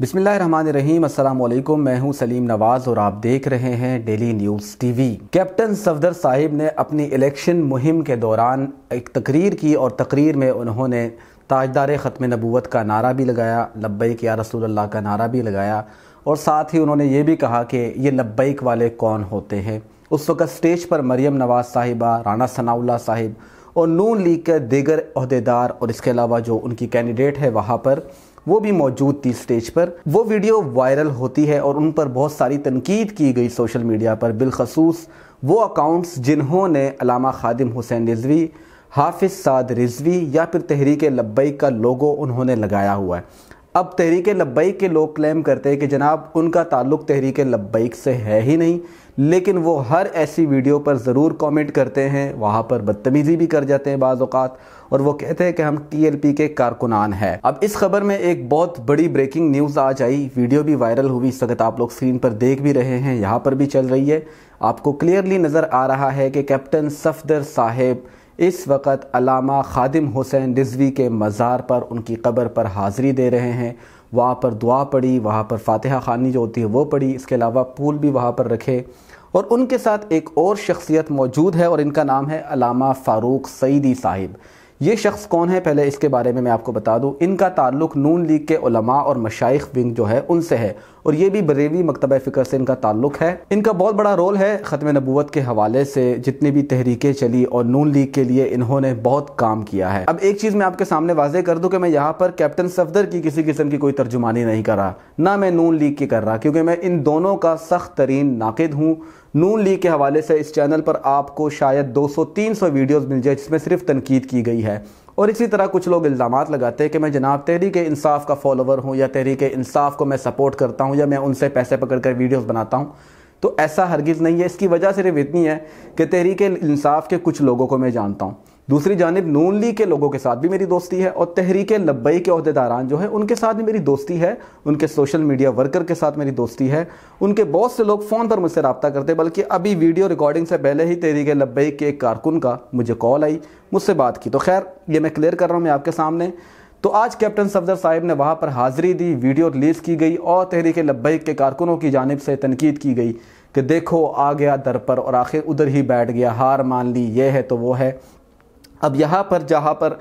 बिस्मिल्लाम असलम मैं हूं सलीम नवाज़ और आप देख रहे हैं daily news TV captain Safdar साहिब ने अपनी इलेक्शन मुहिम के दौरान एक तकरीर की और तकरीर में उन्होंने ताजदार ख़त्म नबूत का नारा भी लगाया लब्बैक या रसूल अल्लाह का नारा भी लगाया और साथ ही उन्होंने ये भी कहा कि ये लब्बैक वाले कौन होते हैं उस वक़्त स्टेज पर मरियम नवाज़ साहिबा राना सनाउल्ला साहिब और नून लीग के दीगर अहदेदार और इसके अलावा जो उनकी कैंडिडेट है वहाँ पर वो भी मौजूद थी स्टेज पर वो वीडियो वायरल होती है और उन पर बहुत सारी तनकीद की गई सोशल मीडिया पर बिलखसूस वो अकाउंट्स जिन्होंने अलामा खादिम हुसैन रिजवी हाफिज साद रिजवी या फिर तहरीक लब्बई का लोगो उन्होंने लगाया हुआ है अब तहरीक लब्बैक के लोग क्लेम करते हैं कि जनाब उनका ताल्लुक तहरीक लब्बैक से है ही नहीं लेकिन वो हर ऐसी वीडियो पर ज़रूर कमेंट करते हैं वहाँ पर बदतमीज़ी भी कर जाते हैं बाज़ात और वो कहते हैं कि हम टीएलपी के कारकुनान हैं अब इस खबर में एक बहुत बड़ी ब्रेकिंग न्यूज़ आज आई वीडियो भी वायरल हुई इस वक्त आप लोग स्क्रीन पर देख भी रहे हैं यहाँ पर भी चल रही है आपको क्लियरली नज़र आ रहा है कि कैप्टन सफदर साहेब इस वक्त अलामा खादिम हुसैन रिजवी के मज़ार पर उनकी कब्र पर हाज़री दे रहे हैं वहाँ पर दुआ पड़ी वहाँ पर फातिहा खानी जो होती है वो पड़ी इसके अलावा पुल भी वहाँ पर रखे और उनके साथ एक और शख्सियत मौजूद है और इनका नाम है अलामा फ़ारूक सईदी साहिब ये शख्स कौन है पहले इसके बारे में मैं आपको बता दूँ इनका ताल्लुक नून लीग के उलमा और मशाइ विंग जो है उनसे है और ये भी बरेवी मकतब फ़िक्र से इनका ताल्लुक है इनका बहुत बड़ा रोल है ख़त्म नबूत के हवाले से जितनी भी तहरीकें चली और नून लीग के लिए इन्होंने बहुत काम किया है अब एक चीज़ मैं आपके सामने वाजे कर दूं कि मैं यहाँ पर कैप्टन सफदर की किसी किस्म की कोई तर्जुमानी नहीं कर रहा ना मैं नून लीग की कर रहा क्योंकि मैं इन दोनों का सख्त तरीन नाकद हूँ नून लीग के हवाले से इस चैनल पर आपको शायद 200-300 वीडियोस मिल जाए जिसमें सिर्फ तनकीद की गई है और इसी तरह कुछ लोग इल्ज़ाम लगाते हैं कि मैं जनाब तहरीक इंसाफ का फॉलोवर हूँ या तहरीक इंसाफ को मैं सपोर्ट करता हूँ या मैं उनसे पैसे पकड़ कर वीडियोज़ बनाता हूँ तो ऐसा हरगिज़ नहीं है इसकी वजह सिर्फ इतनी है कि तहरीक इंसाफ के कुछ लोगों को मैं जानता हूँ दूसरी जानब नून लीग के लोगों के साथ भी मेरी दोस्ती है और तहरीक लब्बई के अहदेदारान जो है उनके साथ भी मेरी दोस्ती है उनके सोशल मीडिया वर्कर के साथ मेरी दोस्ती है उनके बहुत से लोग फ़ोन पर मुझसे रबता करते बल्कि अभी वीडियो रिकॉर्डिंग से पहले ही तहरीक लब्बई के एक कारकुन का मुझे कॉल आई मुझसे बात की तो खैर ये मैं क्लियर कर रहा हूँ मैं आपके सामने तो आज कैप्टन सफदर साहिब ने वहाँ पर हाजिरी दी वीडियो रिलीज़ की गई और तहरीक लब्बई के कारकुनों की जानब से तनकीद की गई कि देखो आ गया दर पर और आखिर उधर ही बैठ गया हार मान ली ये है तो वो है अब यहाँ पर जहाँ पर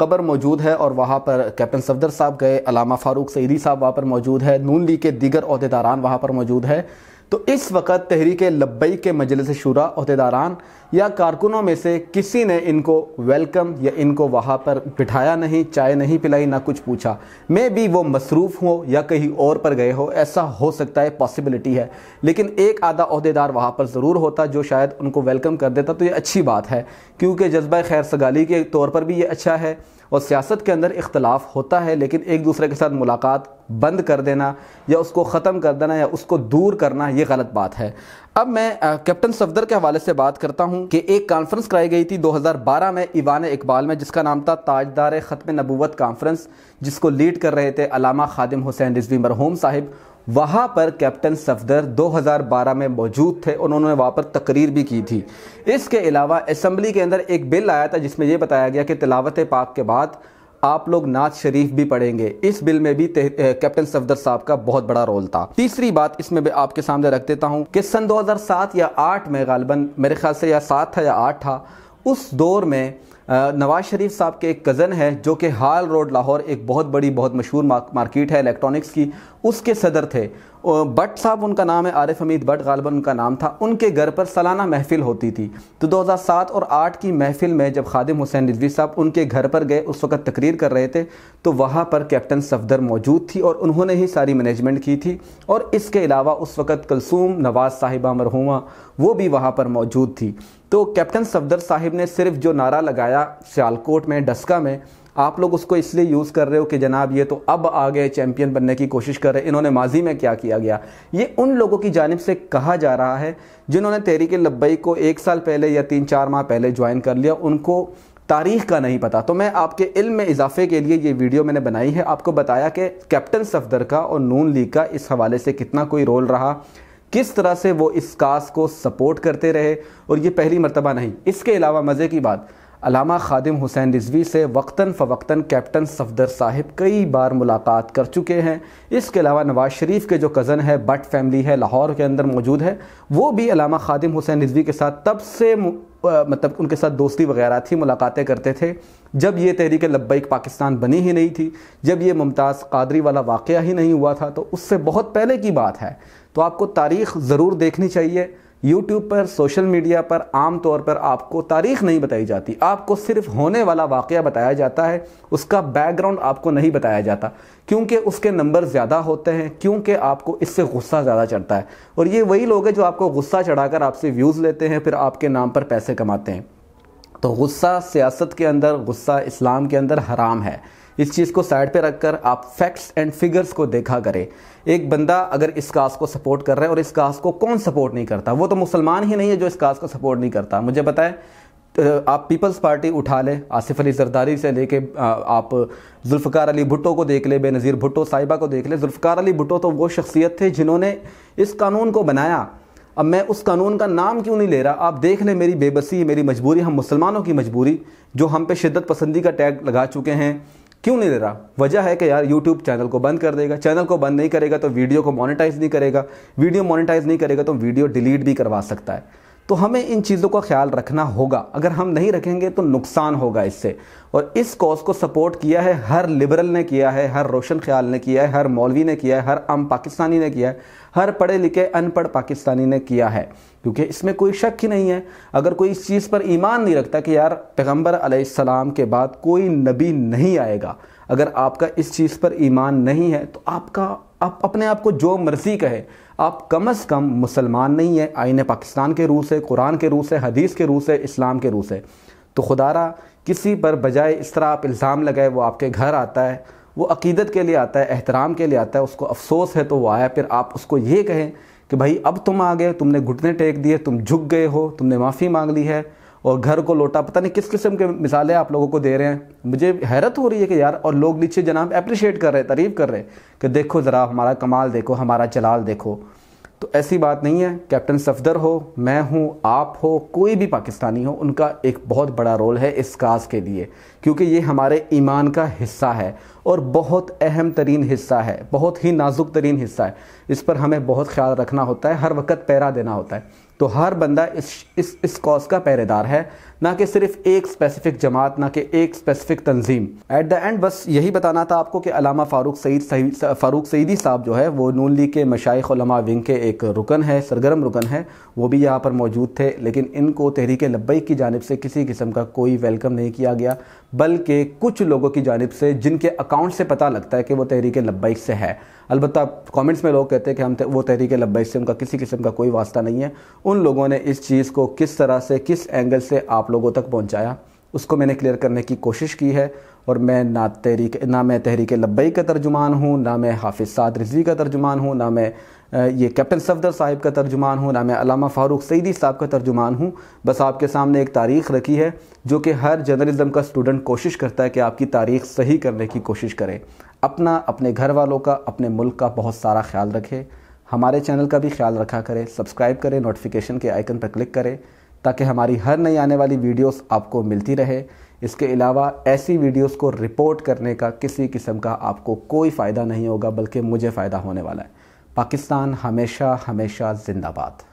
कबर मौजूद है और वहाँ पर कैप्टन सफदर साहब गए अलामा फ़ारूक सईदी साहब वहाँ पर मौजूद है नून लीग के दीगर अहदेदारान वहाँ पर मौजूद है तो इस वक्त तहरीक लब्बई के मजलिस शुरा अहदेदारान या कारकुनों में से किसी ने इनको वेलकम या इनको वहाँ पर बिठाया नहीं चाय नहीं पिलाई ना कुछ पूछा मैं भी वो मसरूफ़ हो या कहीं और पर गए हो ऐसा हो सकता है पॉसिबिलिटी है लेकिन एक आधा अहदेदार वहाँ पर ज़रूर होता जो शायद उनको वेलकम कर देता तो ये अच्छी बात है क्योंकि जज्बा खैर सगाली के तौर पर भी ये अच्छा है और सियासत के अंदर इख्तलाफ होता है लेकिन एक दूसरे के साथ मुलाकात बंद कर देना या उसको ख़त्म कर देना या उसको दूर करना ये गलत बात है अब मैं कैप्टन सफदर के हवाले से बात करता हूँ कि एक कॉन्फ्रेंस कराई गई थी 2012 में ईवान इकबाल में जिसका नाम था ताजदार ख़त्म नबूवत कॉन्फ्रेंस जिसको लीड कर रहे थे अलामा खादिम हुसैन रिजवी मरहूम साहिब वहाँ पर कैप्टन सफदर 2012 में मौजूद थे उन्होंने वहाँ पर तकरीर भी की थी इसके अलावा असम्बली के अंदर एक बिल आया था जिसमें यह बताया गया कि तिलावत पाक के बाद आप लोग नाज शरीफ भी पढ़ेंगे इस बिल में भी कैप्टन सफदर साहब का बहुत बड़ा रोल था तीसरी बात इसमें भी आपके सामने रख देता हूँ कि सन 2007 या 8 में गालबन मेरे ख्याल से या सात था या आठ था उस दौर में नवाज़ शरीफ साहब के एक कज़न है जो कि हाल रोड लाहौर एक बहुत बड़ी बहुत मशहूर मार्केट है इलेक्ट्रॉनिक्स की उसके सदर थे बट साहब उनका नाम है आरिफ हमीद बट गालबन उनका नाम था उनके घर पर सालाना महफिल होती थी तो 2007 और 8 की महफिल में जब खादिम हुसैन रिजवी साहब उनके घर पर गए उस वक्त तकरीर कर रहे थे तो वहाँ पर कैप्टन सफदर मौजूद थी और उन्होंने ही सारी मैनेजमेंट की थी और इसके अलावा उस वक्त कलसूम नवाज़ साहिबा मरहुमा वो भी वहाँ पर मौजूद थी तो कैप्टन सफदर साहिब ने सिर्फ जो नारा लगाया सियालकोट में डस्का में आप लोग उसको इसलिए यूज़ कर रहे हो कि जनाब ये तो अब आ गए चैम्पियन बनने की कोशिश कर रहे इन्होंने माजी में क्या किया गया ये उन लोगों की जानब से कहा जा रहा है जिन्होंने तहरीक लब्बई को एक साल पहले या तीन चार माह पहले ज्वाइन कर लिया उनको तारीख का नहीं पता तो मैं आपके इल्म में इजाफे के लिए ये वीडियो मैंने बनाई है आपको बताया कि कैप्टन सफदर का और नून लीग का इस हवाले से कितना कोई रोल रहा किस तरह से वो इस कास को सपोर्ट करते रहे और ये पहली मरतबा नहीं इसके अलावा मज़े की बात अलामा खादिम हुसैन रिजवी से वक्ता फ़वक्ता कैप्टन सफदर साहिब कई बार मुलाकात कर चुके हैं इसके अलावा नवाज शरीफ के जो कज़न है बट फैमिली है लाहौर के अंदर मौजूद है वो भी अलामा खादिम हुसैन रिजवी के साथ तब से मतलब उनके साथ दोस्ती वगैरह थी मुलाकातें करते थे जब ये तहरीक लब्बैक पाकिस्तान बनी ही नहीं थी जब ये मुमताज़ कादरी वाला वाक़ ही नहीं हुआ था तो उससे बहुत पहले की बात है तो आपको तारीख ज़रूर देखनी चाहिए यूट्यूब पर सोशल मीडिया पर आम तौर पर आपको तारीख नहीं बताई जाती आपको सिर्फ होने वाला वाक़ बताया जाता है उसका बैकग्राउंड आपको नहीं बताया जाता क्योंकि उसके नंबर ज़्यादा होते हैं क्योंकि आपको इससे गुस्सा ज़्यादा चढ़ता है और ये वही लोग हैं जो आपको गुस्सा चढ़ाकर आपसे व्यूज़ लेते हैं फिर आपके नाम पर पैसे कमाते हैं तो गुस्सा सियासत के अंदर गुस्सा इस्लाम के अंदर हराम है इस चीज़ को साइड पे रखकर आप फैक्ट्स एंड फिगर्स को देखा करें एक बंदा अगर इस काज को सपोर्ट कर रहा है और इस काज को कौन सपोर्ट नहीं करता वो तो मुसलमान ही नहीं है जो इस काज को सपोर्ट नहीं करता मुझे बताएं तो आप पीपल्स पार्टी उठा लें आसिफ अली जरदारी से लेके आप जुल्फ़ार अली भुट्टो को देख लें बेनज़ीर भुट्टो साहिबा को देख लें जुल्फ़ार अली भुट्टो तो वो शख्सियत थे जिन्होंने इस कानून को बनाया अब मैं उस कानून का नाम क्यों नहीं ले रहा आप देख लें मेरी बेबसी मेरी मजबूरी हम मुसलमानों की मजबूरी जो हम पे शिद्दत पसंदी का टैग लगा चुके हैं क्यों नहीं दे रहा वजह है कि यार यूट्यूब चैनल को बंद कर देगा चैनल को बंद नहीं करेगा तो वीडियो को मोनेटाइज नहीं करेगा वीडियो मोनेटाइज नहीं करेगा तो वीडियो डिलीट भी करवा सकता है तो हमें इन चीज़ों का ख्याल रखना होगा अगर हम नहीं रखेंगे तो नुकसान होगा इससे और इस कॉज को सपोर्ट किया है हर लिबरल ने किया है हर रोशन ख्याल ने किया है हर मौलवी ने किया है हर आम पाकिस्तानी ने किया है हर पढ़े लिखे अनपढ़ पाकिस्तानी ने किया है क्योंकि इसमें कोई शक ही नहीं है अगर कोई इस चीज़ पर ईमान नहीं रखता कि यार पैगम्बर आलाम के बाद कोई नबी नहीं आएगा अगर आपका इस चीज़ पर ईमान नहीं है तो आपका आप अपने आप को जो मर्ज़ी कहे आप कम अज़ कम मुसलमान नहीं है आइन पाकिस्तान के रूस है कुरान के रूस है हदीस के रूस है इस्लाम के रूस है तो खुदारा किसी पर बजाय इस तरह आप इल्ज़ाम लगाए वो आपके घर आता है वो अकीदत के लिए आता है एहतराम के लिए आता है उसको अफसोस है तो वो आया फिर आप उसको ये कहें कि भाई अब तुम आ गए तुमने घुटने टेक दिए तुम झुक गए हो तुमने माफ़ी मांग ली है और घर को लौटा पता नहीं किस किस्म के मिसालें आप लोगों को दे रहे हैं मुझे हैरत हो रही है कि यार और लोग नीचे जनाब अप्रिशिएट कर रहे हैं तारीफ़ कर रहे हैं कि देखो ज़रा हमारा कमाल देखो हमारा जलाल देखो तो ऐसी बात नहीं है कैप्टन सफदर हो मैं हूँ आप हो कोई भी पाकिस्तानी हो उनका एक बहुत बड़ा रोल है इस काज के लिए क्योंकि ये हमारे ईमान का हिस्सा है और बहुत अहम तरीन हिस्सा है बहुत ही नाजुक तरीन हिस्सा है इस पर हमें बहुत ख्याल रखना होता है हर वक्त पैरा देना होता है तो हर बंदा इस इस इस कॉज का पहरेदार है ना कि सिर्फ एक स्पेसिफिक जमात ना कि एक स्पेसिफिक तंजीम एट द एंड बस यही बताना था आपको कि अलामा फ़ारूक सईद सईद फ़ारूक सईदी साहब जो है वो नून लीग के मशाइलमा विंग के एक रुकन है सरगर्म रुकन है वो भी यहाँ पर मौजूद थे लेकिन इनको तहरीक लब्बई की जानब से किसी किस्म का कोई वेलकम नहीं किया गया बल्कि कुछ लोगों की जानब से जिनके अकाउंट से पता लगता है कि वो तहरीक लब्बई से है अलबत्त कमेंट्स में लोग कहते हैं कि हम वो तहरीक लब्बैक से उनका किसी किस्म का कोई वास्ता नहीं है उन लोगों ने इस चीज़ को किस तरह से किस एंगल से आप लोगों तक पहुँचाया उसको मैंने क्लियर करने की कोशिश की है और मैं ना तहरीक ना मैं तहरीक लब्बई का तर्जुमान हूँ ना मैं हाफिज़ साद रिजवी का तर्जुमान हूँ ना मैं ये कैप्टन सफदर साहब का तर्जुमान हूँ ना मैं अलामा फ़ारूक सईदी साहब का तर्जुमान हूँ बस आपके सामने एक तारीख रखी है जो कि हर जर्नलिज़म का स्टूडेंट कोशिश करता है कि आपकी तारीख सही करने की कोशिश करें अपना अपने घर वालों का अपने मुल्क का बहुत सारा ख्याल रखें हमारे चैनल का भी ख्याल रखा करें सब्सक्राइब करें नोटिफिकेशन के आइकन पर क्लिक करें ताकि हमारी हर नई आने वाली वीडियोस आपको मिलती रहे इसके अलावा ऐसी वीडियोस को रिपोर्ट करने का किसी किस्म का आपको कोई फ़ायदा नहीं होगा बल्कि मुझे फ़ायदा होने वाला है पाकिस्तान हमेशा हमेशा जिंदाबाद